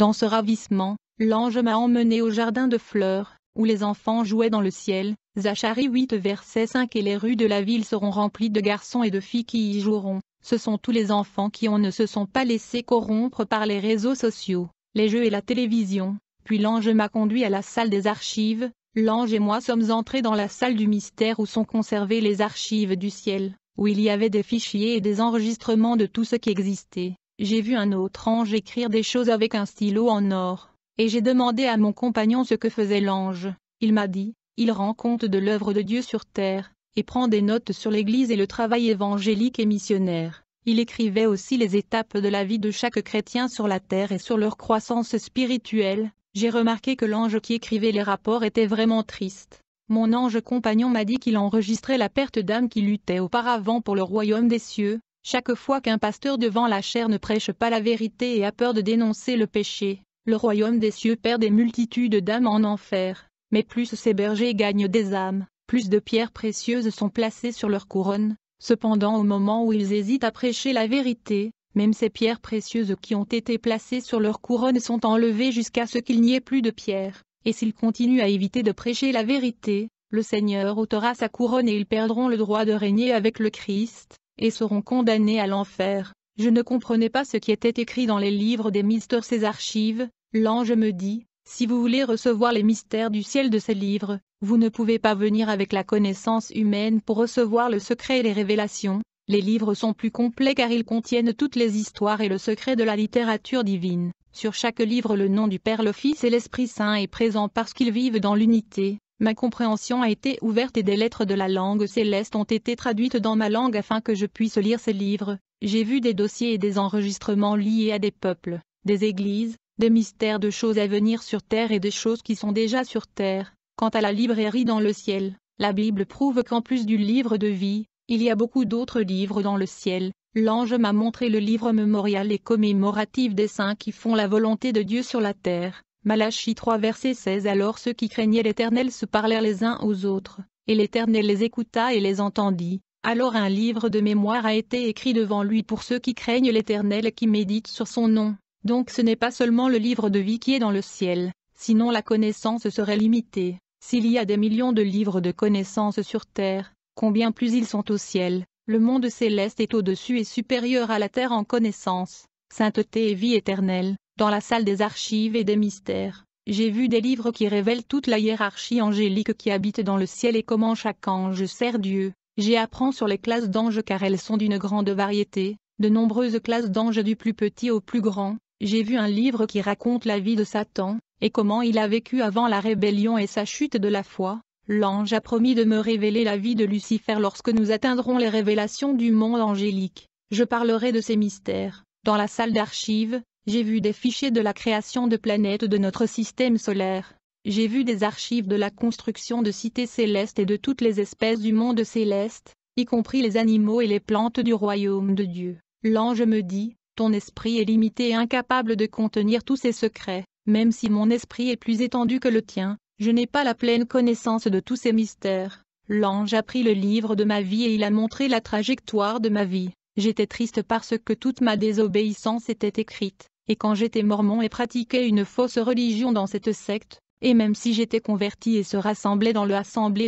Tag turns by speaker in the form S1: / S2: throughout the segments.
S1: Dans ce ravissement, l'ange m'a emmené au jardin de fleurs, où les enfants jouaient dans le ciel, Zacharie 8 verset 5 et les rues de la ville seront remplies de garçons et de filles qui y joueront, ce sont tous les enfants qui ont ne se sont pas laissés corrompre par les réseaux sociaux, les jeux et la télévision, puis l'ange m'a conduit à la salle des archives, l'ange et moi sommes entrés dans la salle du mystère où sont conservées les archives du ciel, où il y avait des fichiers et des enregistrements de tout ce qui existait, j'ai vu un autre ange écrire des choses avec un stylo en or, et j'ai demandé à mon compagnon ce que faisait l'ange. Il m'a dit, il rend compte de l'œuvre de Dieu sur terre, et prend des notes sur l'Église et le travail évangélique et missionnaire. Il écrivait aussi les étapes de la vie de chaque chrétien sur la terre et sur leur croissance spirituelle. J'ai remarqué que l'ange qui écrivait les rapports était vraiment triste. Mon ange compagnon m'a dit qu'il enregistrait la perte d'âme qui luttait auparavant pour le royaume des cieux, chaque fois qu'un pasteur devant la chair ne prêche pas la vérité et a peur de dénoncer le péché, le royaume des cieux perd des multitudes d'âmes en enfer. Mais plus ces bergers gagnent des âmes, plus de pierres précieuses sont placées sur leur couronne. Cependant au moment où ils hésitent à prêcher la vérité, même ces pierres précieuses qui ont été placées sur leur couronne sont enlevées jusqu'à ce qu'il n'y ait plus de pierres, et s'ils continuent à éviter de prêcher la vérité, le Seigneur ôtera sa couronne et ils perdront le droit de régner avec le Christ et seront condamnés à l'enfer. Je ne comprenais pas ce qui était écrit dans les livres des mystères ces archives, l'ange me dit, si vous voulez recevoir les mystères du ciel de ces livres, vous ne pouvez pas venir avec la connaissance humaine pour recevoir le secret et les révélations, les livres sont plus complets car ils contiennent toutes les histoires et le secret de la littérature divine. Sur chaque livre le nom du Père le Fils et l'Esprit Saint est présent parce qu'ils vivent dans l'unité, Ma compréhension a été ouverte et des lettres de la langue céleste ont été traduites dans ma langue afin que je puisse lire ces livres. J'ai vu des dossiers et des enregistrements liés à des peuples, des églises, des mystères de choses à venir sur terre et des choses qui sont déjà sur terre. Quant à la librairie dans le ciel, la Bible prouve qu'en plus du livre de vie, il y a beaucoup d'autres livres dans le ciel. L'ange m'a montré le livre mémorial et commémoratif des saints qui font la volonté de Dieu sur la terre. Malachi 3 verset 16 Alors ceux qui craignaient l'Éternel se parlèrent les uns aux autres, et l'Éternel les écouta et les entendit. Alors un livre de mémoire a été écrit devant lui pour ceux qui craignent l'Éternel et qui méditent sur son nom. Donc ce n'est pas seulement le livre de vie qui est dans le ciel, sinon la connaissance serait limitée. S'il y a des millions de livres de connaissances sur terre, combien plus ils sont au ciel, le monde céleste est au-dessus et supérieur à la terre en connaissance, sainteté et vie éternelle, dans la salle des archives et des mystères, j'ai vu des livres qui révèlent toute la hiérarchie angélique qui habite dans le ciel et comment chaque ange sert Dieu. J'y apprends sur les classes d'anges car elles sont d'une grande variété, de nombreuses classes d'anges du plus petit au plus grand. J'ai vu un livre qui raconte la vie de Satan, et comment il a vécu avant la rébellion et sa chute de la foi. L'ange a promis de me révéler la vie de Lucifer lorsque nous atteindrons les révélations du monde angélique. Je parlerai de ces mystères. Dans la salle d'archives, j'ai vu des fichiers de la création de planètes de notre système solaire. J'ai vu des archives de la construction de cités célestes et de toutes les espèces du monde céleste, y compris les animaux et les plantes du royaume de Dieu. L'ange me dit, ton esprit est limité et incapable de contenir tous ces secrets, même si mon esprit est plus étendu que le tien, je n'ai pas la pleine connaissance de tous ces mystères. L'ange a pris le livre de ma vie et il a montré la trajectoire de ma vie. J'étais triste parce que toute ma désobéissance était écrite, et quand j'étais mormon et pratiquais une fausse religion dans cette secte, et même si j'étais converti et se rassemblait dans le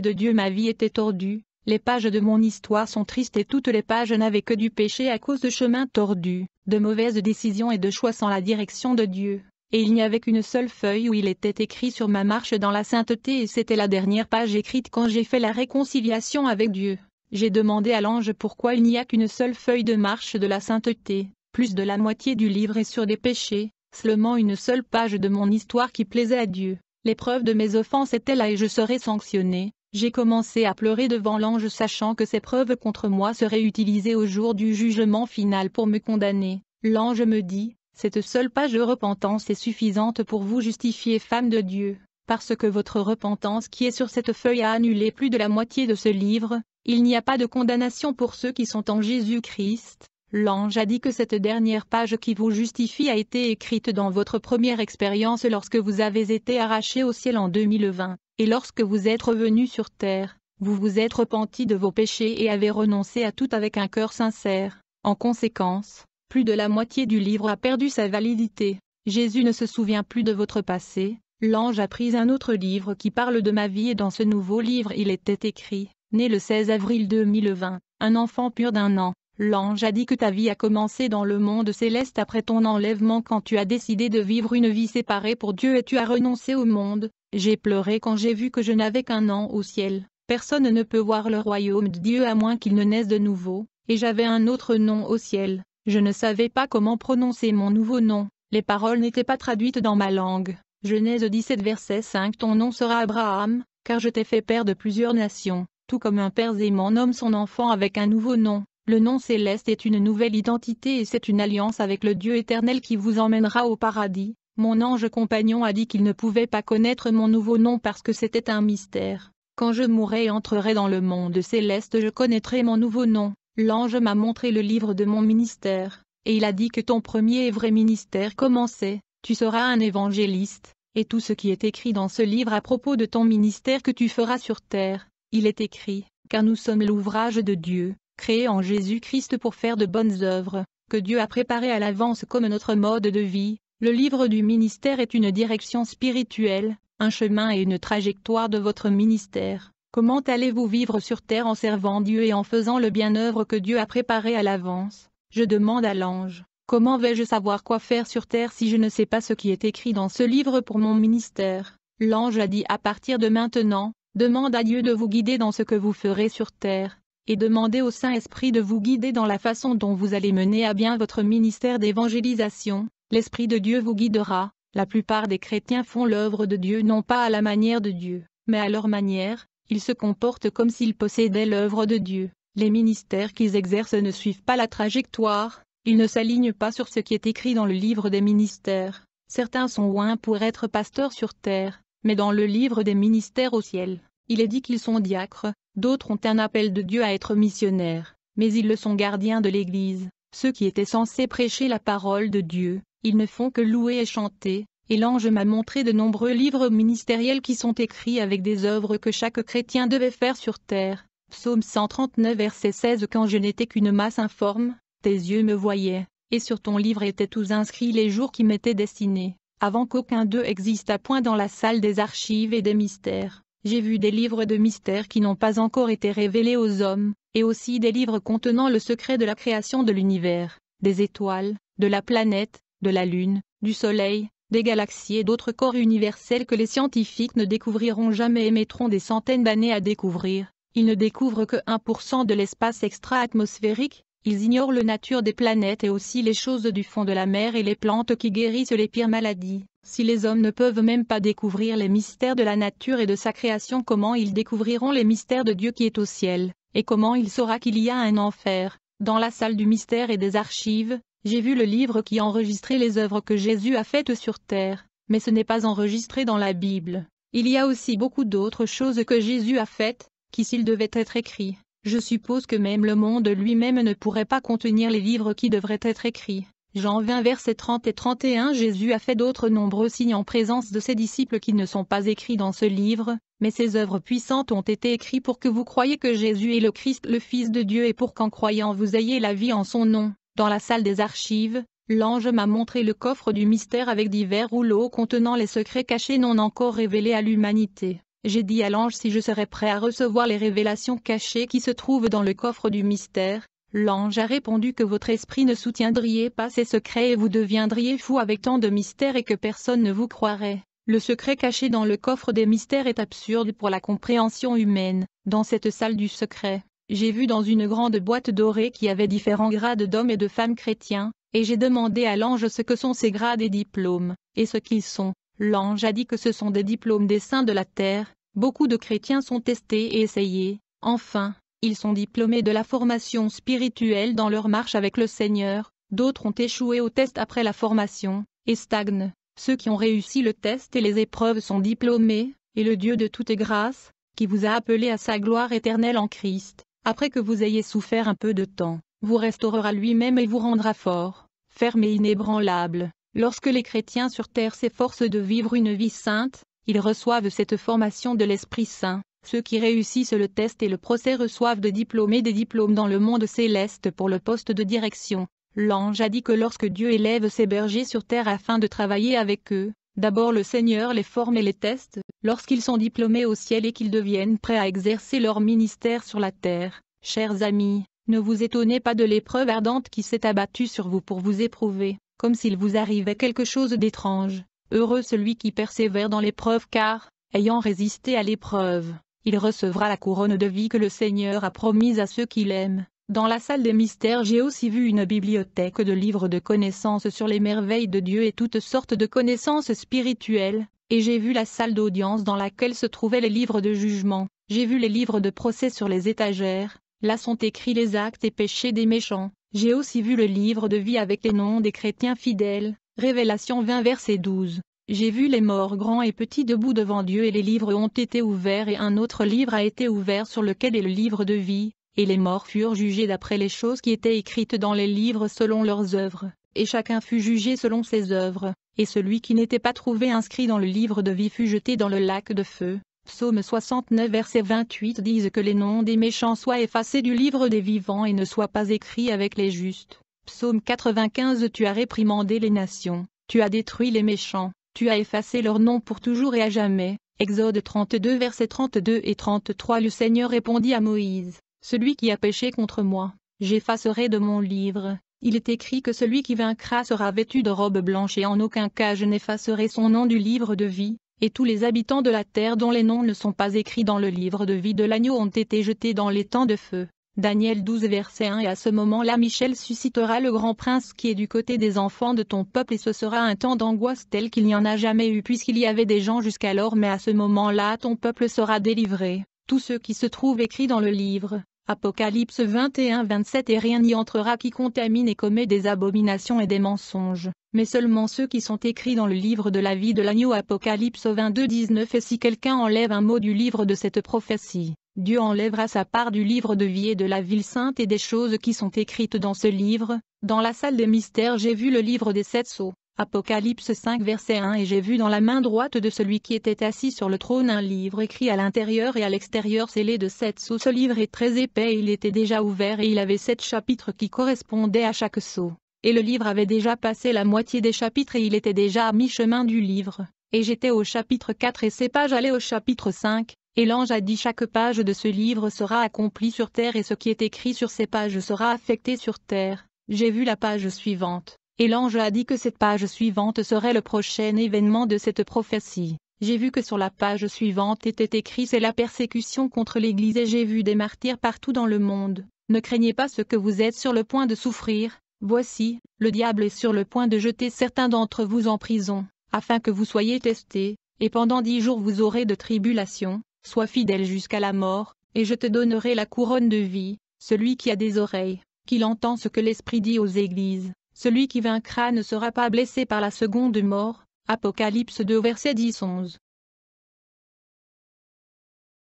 S1: de Dieu ma vie était tordue, les pages de mon histoire sont tristes et toutes les pages n'avaient que du péché à cause de chemins tordus, de mauvaises décisions et de choix sans la direction de Dieu, et il n'y avait qu'une seule feuille où il était écrit sur ma marche dans la sainteté et c'était la dernière page écrite quand j'ai fait la réconciliation avec Dieu. J'ai demandé à l'ange pourquoi il n'y a qu'une seule feuille de marche de la sainteté, plus de la moitié du livre est sur des péchés, seulement une seule page de mon histoire qui plaisait à Dieu. preuves de mes offenses étaient là et je serais sanctionné. J'ai commencé à pleurer devant l'ange sachant que ces preuves contre moi seraient utilisées au jour du jugement final pour me condamner. L'ange me dit, cette seule page de repentance est suffisante pour vous justifier femme de Dieu, parce que votre repentance qui est sur cette feuille a annulé plus de la moitié de ce livre, il n'y a pas de condamnation pour ceux qui sont en Jésus-Christ. L'ange a dit que cette dernière page qui vous justifie a été écrite dans votre première expérience lorsque vous avez été arraché au ciel en 2020, et lorsque vous êtes revenu sur terre, vous vous êtes repenti de vos péchés et avez renoncé à tout avec un cœur sincère. En conséquence, plus de la moitié du livre a perdu sa validité. Jésus ne se souvient plus de votre passé. L'ange a pris un autre livre qui parle de ma vie et dans ce nouveau livre il était écrit Né le 16 avril 2020, un enfant pur d'un an, l'ange a dit que ta vie a commencé dans le monde céleste après ton enlèvement quand tu as décidé de vivre une vie séparée pour Dieu et tu as renoncé au monde. J'ai pleuré quand j'ai vu que je n'avais qu'un an au ciel. Personne ne peut voir le royaume de Dieu à moins qu'il ne naisse de nouveau, et j'avais un autre nom au ciel. Je ne savais pas comment prononcer mon nouveau nom, les paroles n'étaient pas traduites dans ma langue. Genèse 17 verset 5 Ton nom sera Abraham, car je t'ai fait père de plusieurs nations comme un père aimant nomme son enfant avec un nouveau nom. Le nom céleste est une nouvelle identité et c'est une alliance avec le Dieu éternel qui vous emmènera au paradis. Mon ange compagnon a dit qu'il ne pouvait pas connaître mon nouveau nom parce que c'était un mystère. Quand je mourrai et entrerai dans le monde céleste je connaîtrai mon nouveau nom. L'ange m'a montré le livre de mon ministère, et il a dit que ton premier et vrai ministère commençait. Tu seras un évangéliste, et tout ce qui est écrit dans ce livre à propos de ton ministère que tu feras sur terre, il est écrit, car nous sommes l'ouvrage de Dieu, créé en Jésus-Christ pour faire de bonnes œuvres, que Dieu a préparées à l'avance comme notre mode de vie. Le livre du ministère est une direction spirituelle, un chemin et une trajectoire de votre ministère. Comment allez-vous vivre sur terre en servant Dieu et en faisant le bien œuvre que Dieu a préparé à l'avance Je demande à l'ange, comment vais-je savoir quoi faire sur terre si je ne sais pas ce qui est écrit dans ce livre pour mon ministère L'ange a dit à partir de maintenant, Demande à Dieu de vous guider dans ce que vous ferez sur terre, et demandez au Saint-Esprit de vous guider dans la façon dont vous allez mener à bien votre ministère d'évangélisation. L'Esprit de Dieu vous guidera. La plupart des chrétiens font l'œuvre de Dieu non pas à la manière de Dieu, mais à leur manière, ils se comportent comme s'ils possédaient l'œuvre de Dieu. Les ministères qu'ils exercent ne suivent pas la trajectoire, ils ne s'alignent pas sur ce qui est écrit dans le livre des ministères. Certains sont loin pour être pasteurs sur terre, mais dans le livre des ministères au ciel, il est dit qu'ils sont diacres, d'autres ont un appel de Dieu à être missionnaires, mais ils le sont gardiens de l'Église, ceux qui étaient censés prêcher la parole de Dieu, ils ne font que louer et chanter, et l'ange m'a montré de nombreux livres ministériels qui sont écrits avec des œuvres que chaque chrétien devait faire sur terre. Psaume 139 verset 16 Quand je n'étais qu'une masse informe, tes yeux me voyaient, et sur ton livre étaient tous inscrits les jours qui m'étaient destinés avant qu'aucun d'eux existe à point dans la salle des archives et des mystères. J'ai vu des livres de mystères qui n'ont pas encore été révélés aux hommes, et aussi des livres contenant le secret de la création de l'univers, des étoiles, de la planète, de la Lune, du Soleil, des galaxies et d'autres corps universels que les scientifiques ne découvriront jamais et mettront des centaines d'années à découvrir. Ils ne découvrent que 1% de l'espace extra-atmosphérique, ils ignorent la nature des planètes et aussi les choses du fond de la mer et les plantes qui guérissent les pires maladies. Si les hommes ne peuvent même pas découvrir les mystères de la nature et de sa création, comment ils découvriront les mystères de Dieu qui est au ciel Et comment il saura qu'il y a un enfer Dans la salle du mystère et des archives, j'ai vu le livre qui enregistrait les œuvres que Jésus a faites sur terre, mais ce n'est pas enregistré dans la Bible. Il y a aussi beaucoup d'autres choses que Jésus a faites, qui s'il devait être écrit, je suppose que même le monde lui-même ne pourrait pas contenir les livres qui devraient être écrits. Jean 20 versets 30 et 31 Jésus a fait d'autres nombreux signes en présence de ses disciples qui ne sont pas écrits dans ce livre, mais ses œuvres puissantes ont été écrites pour que vous croyiez que Jésus est le Christ le Fils de Dieu et pour qu'en croyant vous ayez la vie en son nom. Dans la salle des archives, l'ange m'a montré le coffre du mystère avec divers rouleaux contenant les secrets cachés non encore révélés à l'humanité. J'ai dit à l'ange si je serais prêt à recevoir les révélations cachées qui se trouvent dans le coffre du mystère. L'ange a répondu que votre esprit ne soutiendriez pas ces secrets et vous deviendriez fou avec tant de mystères et que personne ne vous croirait. Le secret caché dans le coffre des mystères est absurde pour la compréhension humaine. Dans cette salle du secret, j'ai vu dans une grande boîte dorée qui avait différents grades d'hommes et de femmes chrétiens, et j'ai demandé à l'ange ce que sont ces grades et diplômes, et ce qu'ils sont. L'ange a dit que ce sont des diplômes des saints de la terre, beaucoup de chrétiens sont testés et essayés, enfin, ils sont diplômés de la formation spirituelle dans leur marche avec le Seigneur, d'autres ont échoué au test après la formation, et stagnent, ceux qui ont réussi le test et les épreuves sont diplômés, et le Dieu de toute grâce, qui vous a appelé à sa gloire éternelle en Christ, après que vous ayez souffert un peu de temps, vous restaurera lui-même et vous rendra fort, ferme et inébranlable. Lorsque les chrétiens sur terre s'efforcent de vivre une vie sainte, ils reçoivent cette formation de l'Esprit Saint. Ceux qui réussissent le test et le procès reçoivent des diplômes et des diplômes dans le monde céleste pour le poste de direction. L'ange a dit que lorsque Dieu élève ses bergers sur terre afin de travailler avec eux, d'abord le Seigneur les forme et les teste, lorsqu'ils sont diplômés au ciel et qu'ils deviennent prêts à exercer leur ministère sur la terre. Chers amis, ne vous étonnez pas de l'épreuve ardente qui s'est abattue sur vous pour vous éprouver comme s'il vous arrivait quelque chose d'étrange. Heureux celui qui persévère dans l'épreuve car, ayant résisté à l'épreuve, il recevra la couronne de vie que le Seigneur a promise à ceux qui l'aiment. Dans la salle des mystères j'ai aussi vu une bibliothèque de livres de connaissances sur les merveilles de Dieu et toutes sortes de connaissances spirituelles, et j'ai vu la salle d'audience dans laquelle se trouvaient les livres de jugement, j'ai vu les livres de procès sur les étagères, là sont écrits les actes et péchés des méchants, j'ai aussi vu le livre de vie avec les noms des chrétiens fidèles, Révélation 20 verset 12. J'ai vu les morts grands et petits debout devant Dieu et les livres ont été ouverts et un autre livre a été ouvert sur lequel est le livre de vie, et les morts furent jugés d'après les choses qui étaient écrites dans les livres selon leurs œuvres, et chacun fut jugé selon ses œuvres, et celui qui n'était pas trouvé inscrit dans le livre de vie fut jeté dans le lac de feu. Psaume 69 verset 28 disent que les noms des méchants soient effacés du livre des vivants et ne soient pas écrits avec les justes. Psaume 95 Tu as réprimandé les nations, tu as détruit les méchants, tu as effacé leur nom pour toujours et à jamais. Exode 32 verset 32 et 33 Le Seigneur répondit à Moïse, Celui qui a péché contre moi, j'effacerai de mon livre. Il est écrit que celui qui vaincra sera vêtu de robe blanche et en aucun cas je n'effacerai son nom du livre de vie et tous les habitants de la terre dont les noms ne sont pas écrits dans le livre de vie de l'agneau ont été jetés dans les temps de feu. Daniel 12 verset 1 Et à ce moment-là Michel suscitera le grand prince qui est du côté des enfants de ton peuple et ce sera un temps d'angoisse tel qu'il n'y en a jamais eu puisqu'il y avait des gens jusqu'alors mais à ce moment-là ton peuple sera délivré. Tous ceux qui se trouvent écrits dans le livre, Apocalypse 21-27 Et rien n'y entrera qui contamine et commet des abominations et des mensonges, mais seulement ceux qui sont écrits dans le livre de la vie de l'agneau Apocalypse 22-19 Et si quelqu'un enlève un mot du livre de cette prophétie, Dieu enlèvera sa part du livre de vie et de la ville sainte et des choses qui sont écrites dans ce livre, dans la salle des mystères j'ai vu le livre des sept sceaux, Apocalypse 5 verset 1 Et j'ai vu dans la main droite de celui qui était assis sur le trône un livre écrit à l'intérieur et à l'extérieur scellé de sept sceaux. Ce livre est très épais, il était déjà ouvert et il avait sept chapitres qui correspondaient à chaque sceau. Et le livre avait déjà passé la moitié des chapitres et il était déjà à mi-chemin du livre. Et j'étais au chapitre 4 et ces pages allaient au chapitre 5. Et l'ange a dit chaque page de ce livre sera accomplie sur terre et ce qui est écrit sur ces pages sera affecté sur terre. J'ai vu la page suivante et l'ange a dit que cette page suivante serait le prochain événement de cette prophétie. J'ai vu que sur la page suivante était écrit c'est la persécution contre l'Église et j'ai vu des martyrs partout dans le monde. Ne craignez pas ce que vous êtes sur le point de souffrir, voici, le diable est sur le point de jeter certains d'entre vous en prison, afin que vous soyez testés, et pendant dix jours vous aurez de tribulations, sois fidèle jusqu'à la mort, et je te donnerai la couronne de vie, celui qui a des oreilles, qu'il entend ce que l'Esprit dit aux églises. Celui qui vaincra ne sera pas blessé par la seconde mort. Apocalypse 2 verset 10-11.